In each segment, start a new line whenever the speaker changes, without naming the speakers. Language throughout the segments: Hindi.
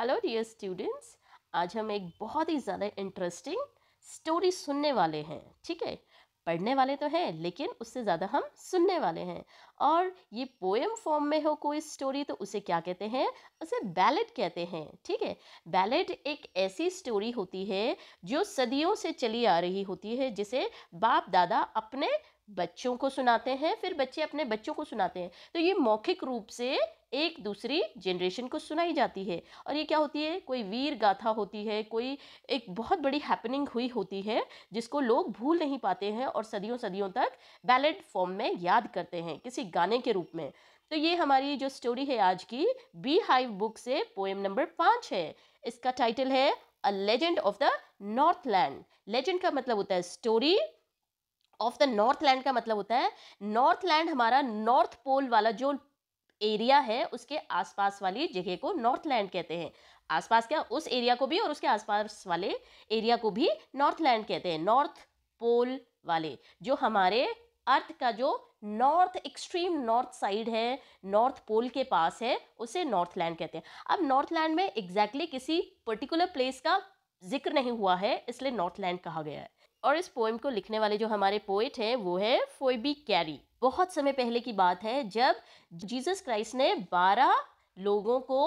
हेलो डियर स्टूडेंट्स आज हम एक बहुत ही ज़्यादा इंटरेस्टिंग स्टोरी सुनने वाले हैं ठीक है पढ़ने वाले तो हैं लेकिन उससे ज़्यादा हम सुनने वाले हैं और ये पोएम फॉर्म में हो कोई स्टोरी तो उसे क्या कहते हैं उसे बैलेट कहते हैं ठीक है बैलेट एक ऐसी स्टोरी होती है जो सदियों से चली आ रही होती है जिसे बाप दादा अपने बच्चों को सुनाते हैं फिर बच्चे अपने बच्चों को सुनाते हैं तो ये मौखिक रूप से एक दूसरी जनरेशन को सुनाई जाती है और ये क्या होती है कोई वीर गाथा होती है कोई एक बहुत बड़ी हैपनिंग हुई होती है जिसको लोग भूल नहीं पाते हैं और सदियों सदियों तक बैलेट फॉर्म में याद करते हैं किसी गाने के रूप में तो ये हमारी जो स्टोरी है आज की बी हाइव बुक से पोएम नंबर पाँच है इसका टाइटल है a legend of the north land legend का मतलब होता है story of the north land का मतलब होता है नॉर्थ लैंड हमारा नॉर्थ पोल वाला जो एरिया है उसके आसपास वाली जगह को नॉर्थ लैंड कहते हैं आसपास क्या उस एरिया को भी और उसके आसपास वाले एरिया को भी नॉर्थ लैंड कहते हैं नॉर्थ पोल वाले जो हमारे अर्थ का जो नॉर्थ एक्सट्रीम नॉर्थ साइड है नॉर्थ पोल के पास है उसे नॉर्थ लैंड कहते हैं अब नॉर्थ लैंड में एग्जैक्टली exactly किसी पर्टिकुलर प्लेस का जिक्र नहीं हुआ है इसलिए नॉर्थ लैंड कहा गया है और इस पोएम को लिखने वाले जो हमारे पोएट हैं वो है फोइबी कैरी बहुत समय पहले की बात है जब जीसस क्राइस्ट ने बारह लोगों को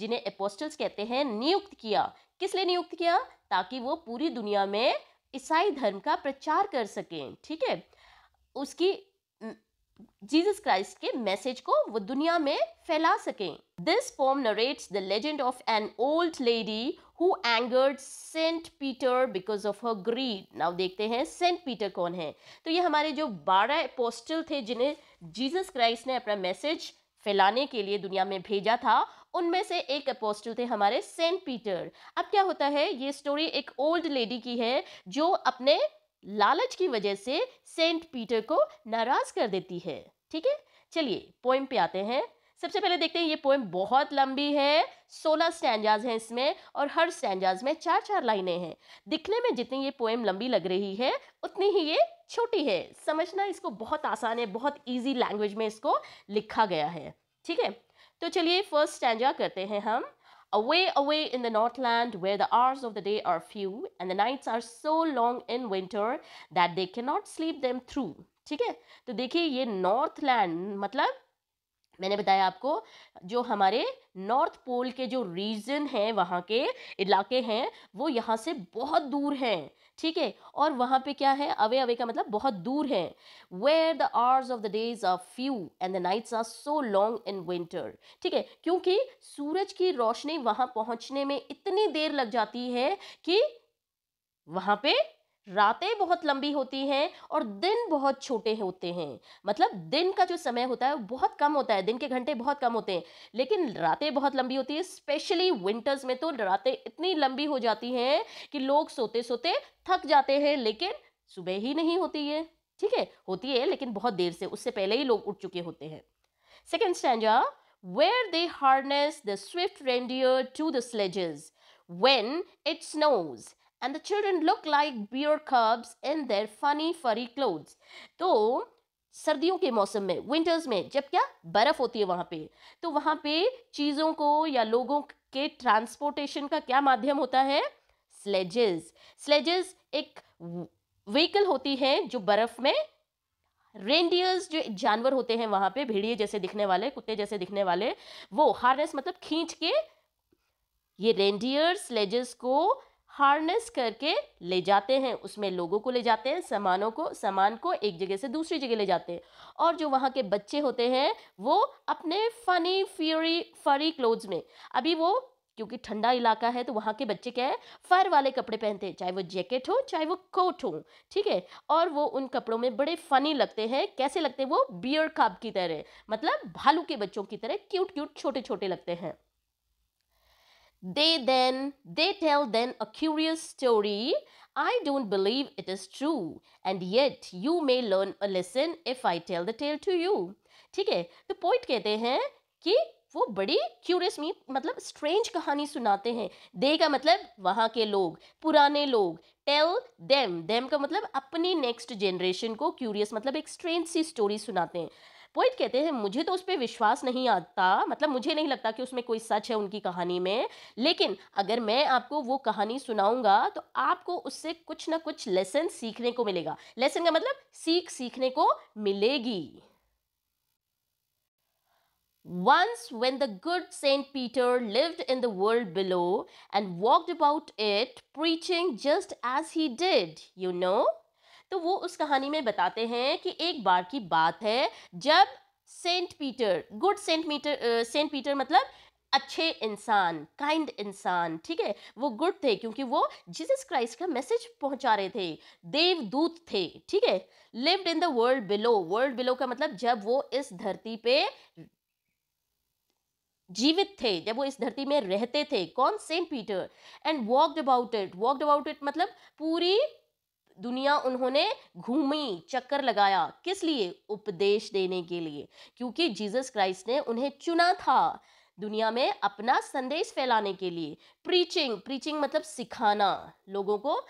जिन्हें एपोस्टल्स कहते हैं नियुक्त किया किस लिए नियुक्त किया ताकि वो पूरी दुनिया में ईसाई धर्म का प्रचार कर सकें ठीक है उसकी जीसस क्राइस्ट के मैसेज को वो दुनिया में फैला सकें this poem narrates the legend of an old lady who angered Saint Peter because of her greed now देखते हैं सेंट पीटर कौन है तो ये हमारे जो बारह पोस्टल थे जिन्हें जीसस क्राइस्ट ने अपना मैसेज फैलाने के लिए दुनिया में भेजा था उनमें से एक अपोस्टल थे हमारे सेंट पीटर अब क्या होता है ये स्टोरी एक ओल्ड लेडी की है जो अपने लालच की वजह से सेंट पीटर को नाराज कर देती है ठीक है चलिए पोइम पे आते हैं सबसे पहले देखते हैं ये पोएम बहुत लंबी है सोलह स्टैंडाज हैं इसमें और हर स्टैंडाज में चार चार लाइनें हैं दिखने में जितनी ये पोएम लंबी लग रही है उतनी ही ये छोटी है समझना इसको बहुत आसान है बहुत ईजी लैंग्वेज में इसको लिखा गया है ठीक है तो चलिए फर्स्ट स्टैंडा करते हैं हम Away, away in the northland, where the hours of the day are few and the nights are so long in winter that they cannot sleep them through. ठीक है तो देखिए ये लैंड मतलब मैंने बताया आपको जो हमारे नॉर्थ पोल के जो रीजन हैं वहाँ के इलाके हैं वो यहाँ से बहुत दूर हैं ठीक है और वहाँ पे क्या है अवे अवे का मतलब बहुत दूर है where the hours of the days are few and the nights are so long in winter ठीक है क्योंकि सूरज की रोशनी वहाँ पहुँचने में इतनी देर लग जाती है कि वहाँ पे रातें बहुत लंबी होती हैं और दिन बहुत छोटे होते हैं मतलब दिन का जो समय होता है वो बहुत कम होता है दिन के घंटे बहुत कम होते हैं लेकिन रातें बहुत लंबी होती है स्पेशली विंटर्स में तो रातें इतनी लंबी हो जाती हैं कि लोग सोते सोते थक जाते हैं लेकिन सुबह ही नहीं होती है ठीक है होती है लेकिन बहुत देर से उससे पहले ही लोग उठ चुके होते हैं second stanza where they harness the swift reindeer to the sledges when it snows and the children look like beer cubs in their funny furry clothes तो सर्दियों के मौसम में विंटर्स में जब क्या बर्फ़ होती है वहाँ पे तो वहाँ पे चीज़ों को या लोगों के ट्रांसपोर्टेशन का क्या माध्यम होता है स्लेजेस स्लेजेस एक व्हीकल होती है जो बर्फ़ में रेंडियर्स जो जानवर होते हैं वहाँ पे भेड़िए जैसे दिखने वाले कुत्ते जैसे दिखने वाले वो हार्नेस मतलब खींच के ये रेंडियर स्लेजेस को हार्नेस करके ले जाते हैं उसमें लोगों को ले जाते हैं सामानों को सामान को एक जगह से दूसरी जगह ले जाते हैं और जो वहाँ के बच्चे होते हैं वो अपने फनी फ्यूरी फरी क्लोथ्स में अभी वो क्योंकि ठंडा इलाका है तो वहाँ के बच्चे क्या है फर वाले कपड़े पहनते हैं चाहे वो जैकेट हो चाहे वो कोट हो ठीक है और वो उन कपड़ों में बड़े फनी लगते हैं कैसे लगते हैं वो बियर काप की तरह मतलब भालू के बच्चों की तरह क्यूट क्यूट छोटे छोटे लगते हैं They then, they tell then a curious story. I don't believe it is true, and yet you may learn a lesson if I tell the tale to you. ठीक है तो पोइट कहते हैं कि वो बड़ी क्यूरियस मी मतलब स्ट्रेंज कहानी सुनाते हैं दे का मतलब वहाँ के लोग पुराने लोग टेल देम देम का मतलब अपनी नेक्स्ट जनरेशन को क्यूरियस मतलब एक स्ट्रेंज सी स्टोरी सुनाते हैं पोइट कहते हैं मुझे तो उस पर विश्वास नहीं आता मतलब मुझे नहीं लगता कि उसमें कोई सच है उनकी कहानी में लेकिन अगर मैं आपको वो कहानी सुनाऊंगा तो आपको उससे कुछ ना कुछ लेसन सीखने को मिलेगा लेसन का मतलब सीख सीखने को मिलेगी Once, when the good Saint Peter lived in the world below and walked about it, preaching just as he did, you know. तो वो उस कहानी में बताते हैं कि एक बार की बात है जब Saint Peter good Saint Peter Saint Peter मतलब अच्छे इंसान काइंड इंसान ठीक है वो गुड थे क्योंकि वो जीसस क्राइस्ट का मैसेज पहुंचा रहे थे देवदूत थे ठीक है lived in the world below world below का मतलब जब वो इस धरती पे जीवित थे जब वो इस धरती में रहते थे कौन Saint Peter and walked about it walked about it मतलब पूरी दुनिया उन्होंने घूमी चक्कर लगाया किस लिए उपदेश देने के लिए क्योंकि जीसस क्राइस्ट ने उन्हें चुना था दुनिया में अपना संदेश फैलाने के लिए प्रीचिंग प्रीचिंग मतलब सिखाना लोगों को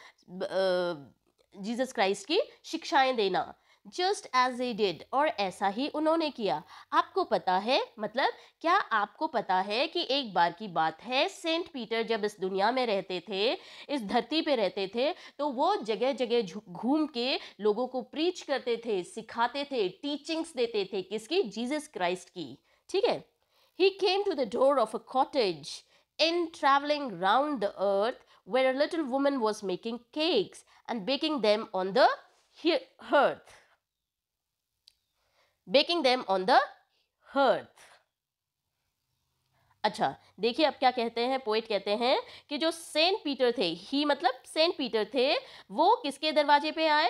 जीसस क्राइस्ट की शिक्षाएं देना जस्ट एज ए डिड और ऐसा ही उन्होंने किया आपको पता है मतलब क्या आपको पता है कि एक बार की बात है सेंट पीटर जब इस दुनिया में रहते थे इस धरती पे रहते थे तो वो जगह जगह घूम के लोगों को प्रीच करते थे सिखाते थे टीचिंग्स देते थे किसकी जीसस क्राइस्ट की ठीक है he came to the door of a cottage in travelling round the earth where a little woman was making cakes and baking them on the baking them on the hearth अच्छा देखिए अब क्या कहते हैं पोइट कहते हैं कि जो सेंट पीटर थे ही मतलब सेंट पीटर थे वो किसके दरवाजे पे आए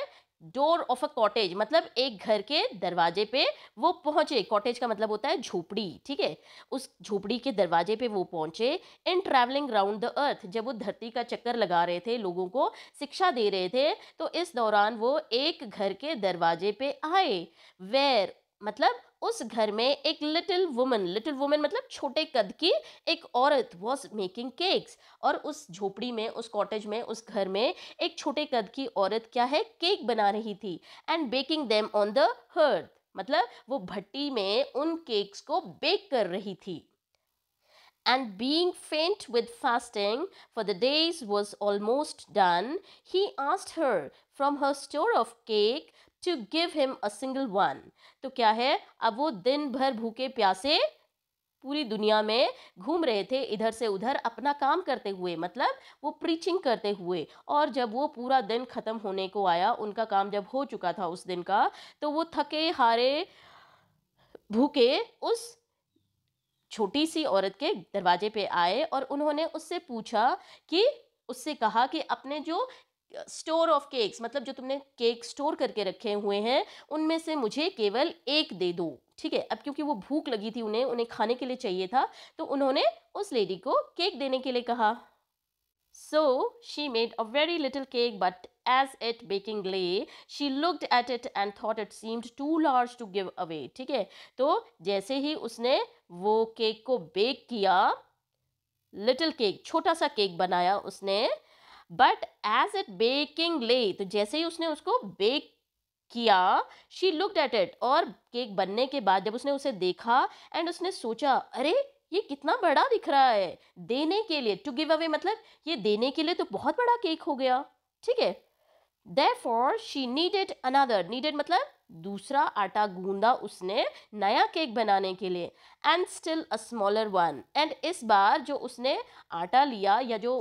डोर ऑफ अ कॉटेज मतलब एक घर के दरवाजे पे वो पहुंचे कॉटेज का मतलब होता है झोपड़ी ठीक है उस झोपड़ी के दरवाजे पे वो पहुंचे in travelling round the earth जब वो धरती का चक्कर लगा रहे थे लोगों को शिक्षा दे रहे थे तो इस दौरान वो एक घर के दरवाजे पे आए वेर मतलब उस घर में एक लिटिल वुमन लिटिल वुमन मतलब छोटे कद की एक औरत वॉज मेकिंग केक्स और उस झोपड़ी में उस कॉटेज में उस घर में एक छोटे कद की औरत क्या है केक बना रही थी and baking them on the hearth मतलब वो भट्टी में उन केक्स को बेक कर रही थी and being faint with fasting for the days was almost done he asked her from her store of cake to give him a single one तो क्या है अब वो दिन भर भूखे प्यासे पूरी दुनिया में घूम रहे थे इधर से उधर अपना काम करते हुए मतलब वो प्रीचिंग करते हुए और जब वो पूरा दिन ख़त्म होने को आया उनका काम जब हो चुका था उस दिन का तो वो थके हारे भूखे उस छोटी सी औरत के दरवाजे पे आए और उन्होंने उससे पूछा कि उससे कहा कि अपने जो स्टोर ऑफ केक्स मतलब जो तुमने केक स्टोर करके रखे हुए हैं उनमें से मुझे केवल एक दे दो ठीक है अब क्योंकि वो भूख लगी थी उन्हें उन्हें खाने के लिए चाहिए था तो उन्होंने उस लेडी को केक देने के लिए कहा so she made a very little cake but as at baking lay she looked at it and thought it seemed too large to give away ठीक है तो जैसे ही उसने वो केक को बेक किया लिटिल केक छोटा सा केक बनाया उसने बट एज इट बेकिंग ले तो जैसे ही उसने उसको बेक किया शी लुक एट इट और केक बनने के बाद जब उसने उसे देखा एंड उसने सोचा अरे ये कितना बड़ा दिख रहा है देने के लिए टू गिव अवे मतलब ये देने के लिए तो बहुत बड़ा केक हो गया ठीक है therefore she needed another needed मतलब दूसरा आटा गूंदा उसने नया केक बनाने के लिए and still a smaller one and इस बार जो उसने आटा लिया या जो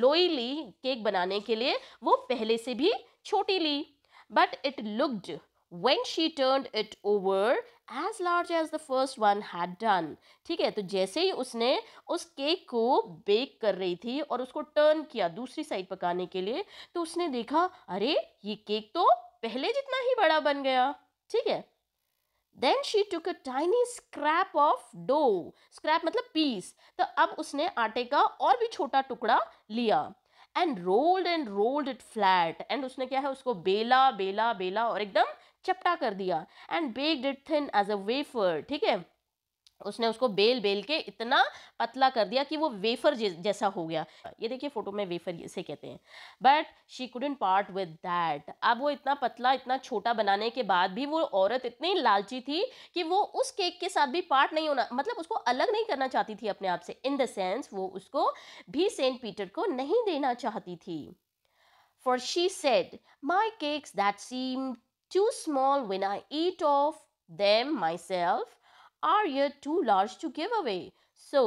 लोई ली केक बनाने के लिए वो पहले से भी छोटी ली but it looked when she turn it over as large as the first one had done ठीक है तो जैसे ही उसने उस केक को बेक कर रही थी और उसको टर्न किया दूसरी साइड पकाने के लिए तो उसने देखा अरे ये केक तो पहले जितना ही बड़ा बन गया ठीक है then she took a tiny scrap of dough scrap मतलब पीस तो अब उसने आटे का और भी छोटा टुकड़ा लिया and rolled and rolled it flat and उसने क्या है उसको बेला बेला बेला और एकदम चपटा कर दिया and baked it thin as a wafer ठीक है उसने उसको बेल बेल के इतना पतला कर दिया कि वो वेफर जैसा हो गया ये देखिए फ़ोटो में वेफर जैसे कहते हैं but she couldn't part with that अब वो इतना पतला इतना छोटा बनाने के बाद भी वो औरत इतनी लालची थी कि वो उस केक के साथ भी पार्ट नहीं होना मतलब उसको अलग नहीं करना चाहती थी अपने आप से इन द सेंस वो उसको भी सेंट पीटर को नहीं देना चाहती थी for she said my cakes that seem too small when I eat of them myself are yet too large to give away so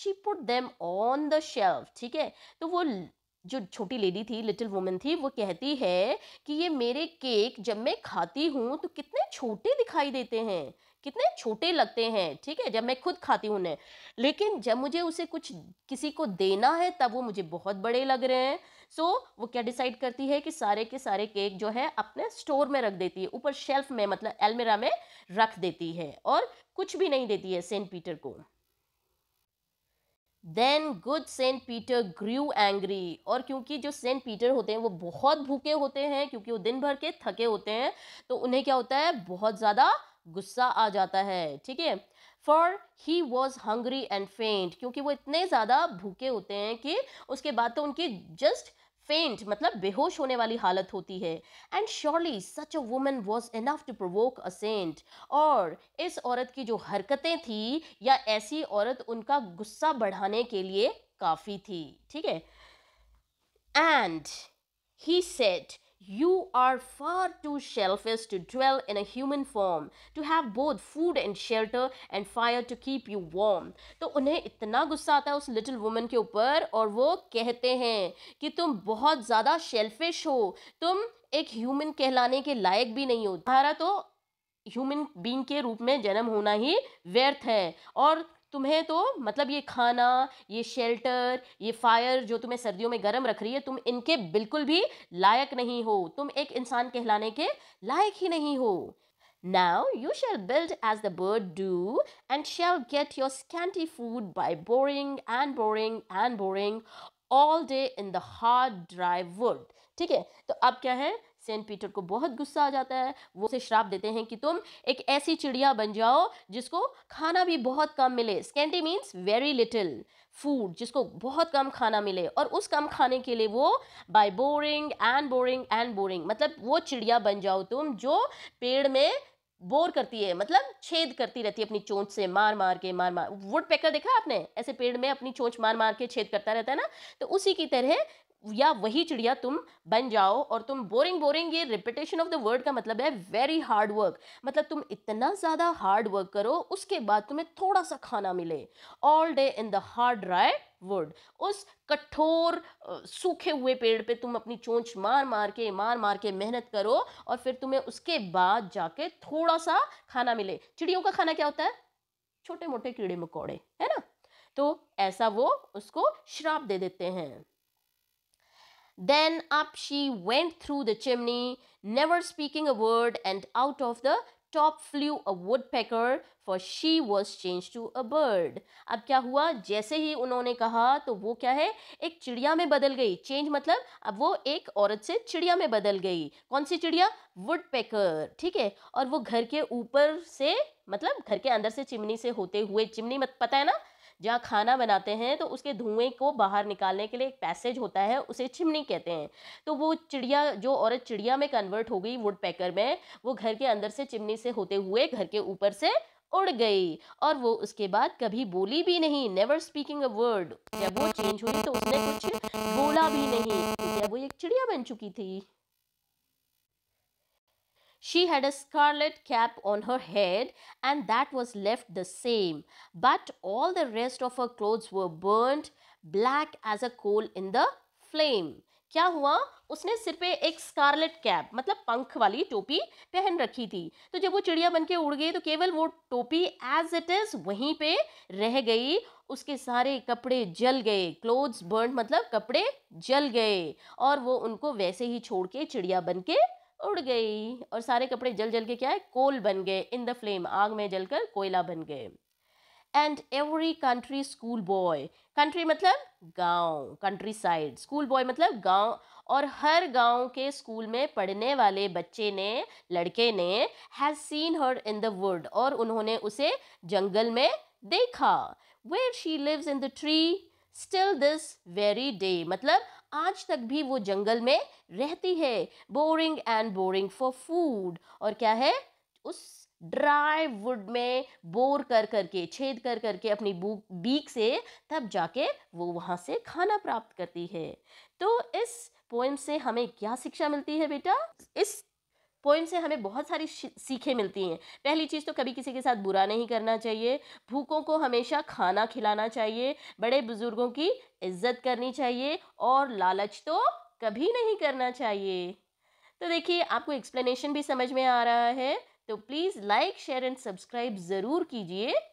she put them on the shelf ठीक है तो वो जो छोटी लेडी थी लिटिल वुमेन थी वो कहती है कि ये मेरे केक जब मैं खाती हूँ तो कितने छोटे दिखाई देते हैं कितने छोटे लगते हैं ठीक है जब मैं खुद खाती हूँ उन्हें लेकिन जब मुझे उसे कुछ किसी को देना है तब वो मुझे बहुत बड़े लग रहे हैं सो so, वो क्या डिसाइड करती है कि सारे के सारे केक जो है अपने स्टोर में रख देती है ऊपर शेल्फ में मतलब एलमेरा में रख देती है और कुछ भी नहीं देती है सेंट पीटर को then good Saint Peter grew angry और क्योंकि जो सेंट पीटर होते हैं वो बहुत भूखे होते हैं क्योंकि वो दिन भर के थके होते हैं तो उन्हें क्या होता है बहुत ज़्यादा गुस्सा आ जाता है ठीक है for he was hungry and faint क्योंकि वो इतने ज़्यादा भूखे होते हैं कि उसके बाद तो उनकी जस्ट फेंट मतलब बेहोश होने वाली हालत होती है and surely such a woman was enough to provoke a saint और इस औरत की जो हरकतें थी या ऐसी औरत उनका गुस्सा बढ़ाने के लिए काफ़ी थी ठीक है and he said You are far too selfish to dwell in a human form, to have both food and shelter and fire to keep you warm. तो उन्हें इतना गुस्सा आता है उस लिटिल वुमन के ऊपर और वो कहते हैं कि तुम बहुत ज़्यादा शेल्फिश हो तुम एक ह्यूमन कहलाने के लायक भी नहीं हो तुम्हारा तो ह्यूमन बींग के रूप में जन्म होना ही व्यर्थ है और तुम्हें तो मतलब ये खाना ये शेल्टर ये फायर जो तुम्हें सर्दियों में गर्म रख रही है तुम इनके बिल्कुल भी लायक नहीं हो तुम एक इंसान कहलाने के लायक ही नहीं हो Now you shall build as the bird do, and shall get your scanty food by boring and boring and boring all day in the hard dry wood. ठीक है तो अब क्या है सेंट पीटर को बहुत गुस्सा आ जाता है वो उसे श्राप देते हैं कि तुम एक ऐसी चिड़िया बन जाओ जिसको खाना भी बहुत कम मिले scanty means very little food जिसको बहुत कम खाना मिले और उस कम खाने के लिए वो by boring and boring and boring मतलब वो चिड़िया बन जाओ तुम जो पेड़ में बोर करती है मतलब छेद करती रहती है अपनी चोंच से मार मार के मार मार वुड पैकर देखा आपने ऐसे पेड़ में अपनी चोंच मार मार के छेद करता रहता है ना तो उसी की तरह या वही चिड़िया तुम बन जाओ और तुम बोरिंग बोरिंग ये रिपीटेशन ऑफ द वर्ड का मतलब है वेरी हार्ड वर्क मतलब तुम इतना ज़्यादा हार्ड वर्क करो उसके बाद तुम्हें थोड़ा सा खाना मिले all day in the hard dry wood उस कठोर सूखे हुए पेड़ पे तुम अपनी चोंच मार मार के मार मार के मेहनत करो और फिर तुम्हें उसके बाद जाके थोड़ा सा खाना मिले चिड़ियों का खाना क्या होता है छोटे मोटे कीड़े मकोड़े है ना तो ऐसा वो उसको श्राप दे देते हैं Then up she went through the chimney, never speaking a word, and out of the top flew a woodpecker for she was change to a bird अब क्या हुआ जैसे ही उन्होंने कहा तो वो क्या है एक चिड़िया में बदल गई चेंज मतलब अब वो एक औरत से चिड़िया में बदल गई कौन सी चिड़िया वुड पैकर ठीक है और वो घर के ऊपर से मतलब घर के अंदर से चिमनी से होते हुए चिमनी मत पता है ना जहाँ खाना बनाते हैं तो उसके धुएँ को बाहर निकालने के लिए एक पैसेज होता है उसे चिमनी कहते हैं तो वो चिड़िया जो औरत चिड़िया में कन्वर्ट हो गई वुड पैकर में वो घर के अंदर से चिमनी से होते हुए घर के ऊपर से उड़ गई और वो उसके बाद कभी बोली भी नहीं नेवर स्पीकिंग अ वर्ड जब वो चेंज हुई तो उसने कुछ बोला भी नहीं तो क्योंकि वो एक चिड़िया बन चुकी थी She had a scarlet cap on her head, and that was left the same, but all the rest of her clothes were burnt, black as a coal in the flame. क्या हुआ उसने सिर पे एक स्कारलेट कैप मतलब पंख वाली टोपी पहन रखी थी तो जब वो चिड़िया बन के उड़ गई तो केवल वो टोपी एज इट इज़ वहीं पे रह गई उसके सारे कपड़े जल गए क्लोथ्स बर्न मतलब कपड़े जल गए और वो उनको वैसे ही छोड़ के चिड़िया बन के उड़ गई और सारे कपड़े जल जल के क्या है कोल बन गए इन द फ्लेम आग में जलकर कोयला बन गए and every country school boy country मतलब गांव कंट्री साइड स्कूल बॉय मतलब गांव और हर गांव के स्कूल में पढ़ने वाले बच्चे ने लड़के ने has seen her in the wood और उन्होंने उसे जंगल में देखा where she lives in the tree still this very day मतलब आज तक भी वो जंगल में रहती है boring and boring for food और क्या है उस ड्राई वुड में बोर कर करके छेद कर करके अपनी बीक से तब जाके वो वहाँ से खाना प्राप्त करती है तो इस पोएम से हमें क्या शिक्षा मिलती है बेटा इस पोइम से हमें बहुत सारी सीखें मिलती हैं पहली चीज़ तो कभी किसी के साथ बुरा नहीं करना चाहिए भूखों को हमेशा खाना खिलाना चाहिए बड़े बुज़ुर्गों की इज्जत करनी चाहिए और लालच तो कभी नहीं करना चाहिए तो देखिए आपको एक्सप्लेनेशन भी समझ में आ रहा है तो please like share and subscribe ज़रूर कीजिए